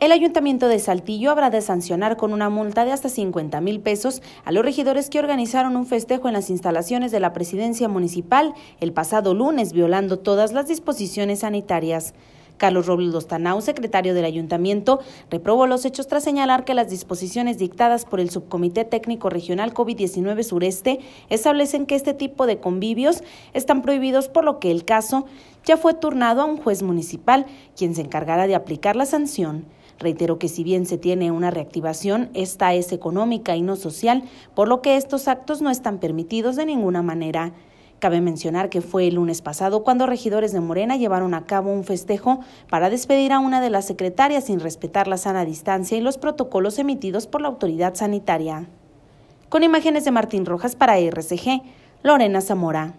El Ayuntamiento de Saltillo habrá de sancionar con una multa de hasta 50 mil pesos a los regidores que organizaron un festejo en las instalaciones de la presidencia municipal el pasado lunes, violando todas las disposiciones sanitarias. Carlos Robles Dostanau, secretario del ayuntamiento, reprobó los hechos tras señalar que las disposiciones dictadas por el Subcomité Técnico Regional COVID-19 Sureste establecen que este tipo de convivios están prohibidos, por lo que el caso ya fue turnado a un juez municipal, quien se encargará de aplicar la sanción. Reitero que si bien se tiene una reactivación, esta es económica y no social, por lo que estos actos no están permitidos de ninguna manera. Cabe mencionar que fue el lunes pasado cuando regidores de Morena llevaron a cabo un festejo para despedir a una de las secretarias sin respetar la sana distancia y los protocolos emitidos por la autoridad sanitaria. Con imágenes de Martín Rojas para RCG, Lorena Zamora.